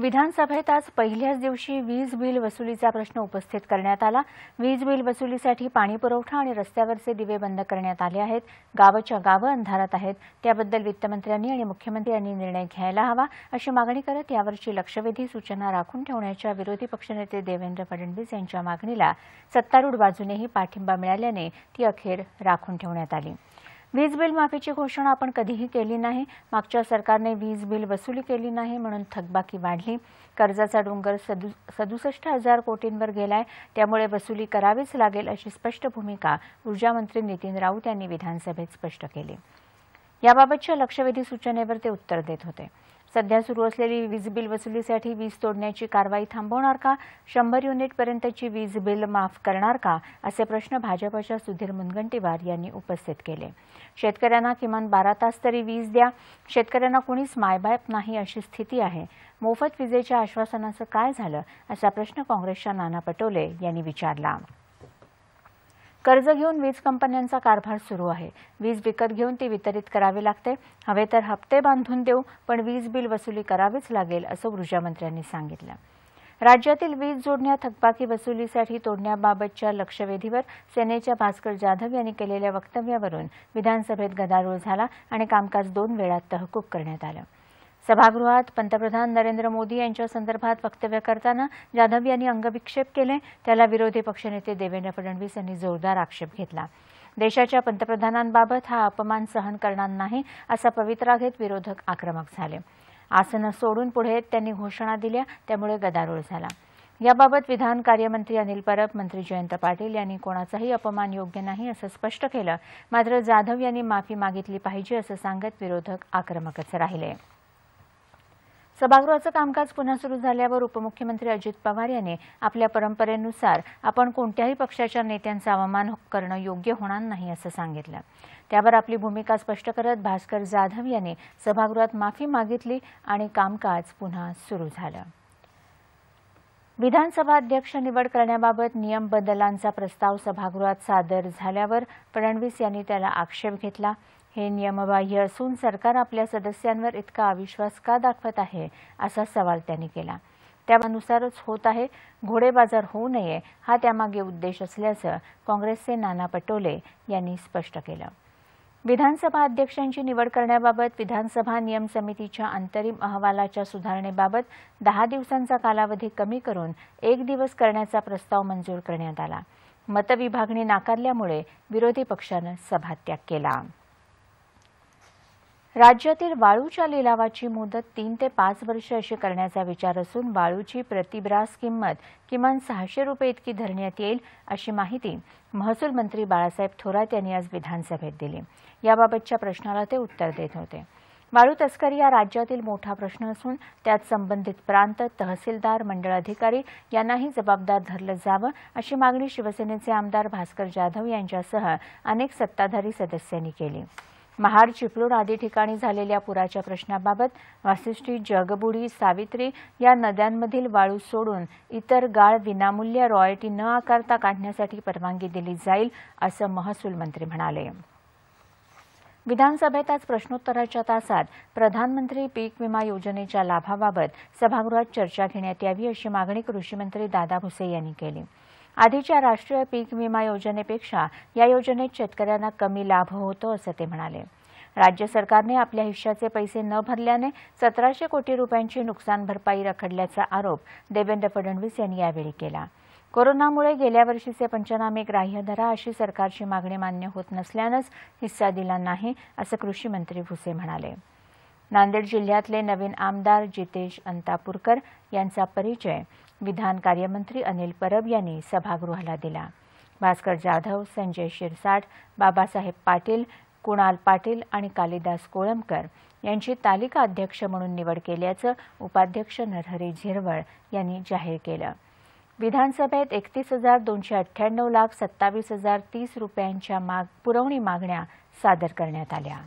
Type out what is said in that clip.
विधानसभेत आज पहिल्याच दिवशी वीज बिल वसुलीचा प्रश्न उपस्थित करण्यात आला वीज बिल वसुलीसाठी पाणीपुरवठा आणि रस्त्यावरचे दिवे बंद करण्यात आले आहेत गावच्या गावं अंधारात आहेत त्याबद्दल वित्तमंत्र्यांनी आणि मुख्यमंत्र्यांनी निर्णय घ्यायला हवा अशी मागणी करत यावरची लक्षवेधी सूचना राखून ठेवण्याच्या विरोधी पक्षनेते देवेंद्र फडणवीस यांच्या मागणीला सत्तारूढ बाजूनेही पाठिंबा मिळाल्याने ती अखेर राखून ठेवण्यात आली वीज बिल माफीची घोषणा आपण कधीही केली नाही मागच्या सरकारने वीज बिल वसुली केली नाही म्हणून थकबाकी वाढली कर्जाचा डोंगर सदु सदुसष्ट हजार कोटींवर गेलाय त्यामुळे वसुली करावीच लागेल अशी स्पष्ट भूमिका ऊर्जामंत्री नितीन राऊत यांनी विधानसभेत स्पष्ट केली याबाबतच्या लक्षवेधी सूचनेवर ते उत्तर देत होते सध्या सुरू असलेली वीज बिल वसुलीसाठी वीज तोडण्याची कारवाई थांबवणार का शंभर युनिटपर्यंतची वीज बिल माफ करणार का असे प्रश्न भाजपच्या सुधीर मुनगंटीवार यांनी उपस्थित केले शेतकऱ्यांना किमान बारा तास तरी वीज द्या शेतकऱ्यांना कुणीच मायबाप नाही अशी स्थिती आहे मोफत विजेच्या आश्वासनाचं काय झालं असा प्रश्न काँग्रेसच्या नाना पटोले यांनी विचारला कर्ज घेऊन वीज कंपन्यांचा कारभार सुरू आहे वीज विकत घेऊन ती वितरित करावी लागते हवे तर हप्ते बांधून देऊ पण वीज बिल वसुली करावीच लागेल असं ऊर्जामंत्र्यांनी सांगितलं राज्यातील वीज जोडण्या थकबाकी वसुलीसाठी तोडण्याबाबतच्या लक्षवेधीवर सेनेच्या भास्कर जाधव यांनी केलेल्या वक्तव्यावरून विधानसभेत गदारोळ झाला आणि कामकाज दोन वेळा तहकूब करण्यात आलं सभागृहात पंतप्रधान नरेंद्र मोदी यांच्या संदर्भात वक्तव्य करताना जाधव यांनी अंगविक्षेप केले त्याला विरोधी पक्षनेते देवेंद्र फडणवीस यांनी जोरदार आक्षेप घेतला देशाच्या पंतप्रधानांबाबत हा अपमान सहन करणार नाही असा पवित्रा घेत विरोधक आक्रमक झाले आसनं सोडून पुढे त्यांनी घोषणा दिल्या त्यामुळे गदारोळ झाला याबाबत विधान कार्यमंत्री अनिल परब मंत्री जयंत पाटील यांनी कोणाचाही अपमान योग्य नाही असं स्पष्ट केलं मात्र जाधव यांनी माफी मागितली पाहिजे असं सांगत विरोधक आक्रमकच राहिले सभागृहाचं कामकाज पुन्हा सुरू झाल्यावर उपमुख्यमंत्री अजित पवार यांनी आपल्या परंपरेनुसार आपण कोणत्याही पक्षाच्या नेत्यांचा अवमान करणं योग्य होणार नाही असं सांगितलं त्यावर आपली भूमिका स्पष्ट करत भास्कर जाधव यांनी सभागृहात माफी मागितली आणि कामकाज पुन्हा सुरू झालं विधानसभा अध्यक्ष निवड करण्याबाबत नियम बदलांचा प्रस्ताव सभागृहात सादर झाल्यावर फडणवीस यांनी त्याला आक्षेप घेतला हे नियमबाह्य असून सरकार आपल्या सदस्यांवर इतका अविश्वास का दाखवत आहे असा सवाल त्यांनी केला त्यानुसारच होत आहे घोडेबाजार होऊ नये हा त्यामागे उद्देश असल्याचं काँग्रेसचे नाना पटोले यांनी स्पष्ट केलं विधानसभा अध्यक्षांची निवड करण्याबाबत विधानसभा नियम समितीच्या अंतरिम अहवालाच्या सुधारणेबाबत दहा दिवसांचा कालावधी कमी करून एक दिवस करण्याचा प्रस्ताव मंजूर करण्यात आला मतविभागणी नाकारल्यामुळे विरोधी पक्षानं सभात्याग केला राज्यातील वाळूच्या लिलावाची मुदत तीन ते पाच वर्ष अशी करण्याचा विचार असून वाळूची प्रतिब्रास किंमत किमान सहाशे रुपये इतकी धरण्यात येईल अशी माहिती महसूल मंत्री बाळासाहेब थोरात यांनी आज विधानसभेत दिली याबाबतच्या प्रश्नाला ते उत्तर देत होते वाळू तस्करी हा राज्यातील मोठा प्रश्न असून त्यात संबंधित प्रांत तहसीलदार मंडळ अधिकारी यांनाही जबाबदार धरलं जावं अशी मागणी शिवसेनेचे आमदार भास्कर जाधव यांच्यासह अनेक सत्ताधारी सदस्यांनी केली महाड चिपळूण आदी ठिकाणी झालेल्या पुराच्या प्रश्नाबाबत वासिष्ठी जगबुडी सावित्री या नद्यांमधील वाळू सोडून इतर गाळ विनामूल्य रॉयल्टी न आकारता काढण्यासाठी परवानगी दिली जाईल असं महसूल मंत्री म्हणाले विधानसभेत आज प्रश्नोत्तराच्या तासात प्रधानमंत्री पीक विमा योजनेच्या लाभाबाबत सभागृहात चर्चा घेण्यात यावी अशी मागणी कृषीमंत्री दादा भुसे यांनी केली आधीच्या राष्ट्रीय पीक विमा योजनेपेक्षा या योजनेत शेतकऱ्यांना कमी लाभ होतो असं ते म्हणाले राज्य सरकारने आपल्या हिश्श्याचे पैसे न भरल्याने सतराशे कोटी रुपयांची नुकसान भरपाई रखडल्याचा आरोप देवेंद्र फडणवीस यांनी यावेळी केला कोरोनामुळे गेल्या वर्षीचे पंचनामे ग्राह्य धरा अशी सरकारची मागणी मान्य होत नसल्यानंच हिस्सा दिला नाही असं कृषी मंत्री भुसे म्हणाले नांदेड जिल्ह्यातले नवीन आमदार जितेश अंतापूरकर यांचा परिचय विधान कार्यमंत्री अनिल परब यांनी सभागृहाला दिला भास्कर जाधव संजय शिरसाठ बाबासाहेब पाटील कुणाल पाटील आणि कालिदास कोळंबकर यांची तालिका अध्यक्ष म्हणून निवड केल्याचं उपाध्यक्ष नरहरी झिरवळ यांनी जाहीर केलं विधानसभेत एकतीस हजार दोनशे अठ्ठ्याण्णव लाख सत्तावीस हजार तीस रुपयांच्या माग पुरवणी मागण्या सादर करण्यात आल्या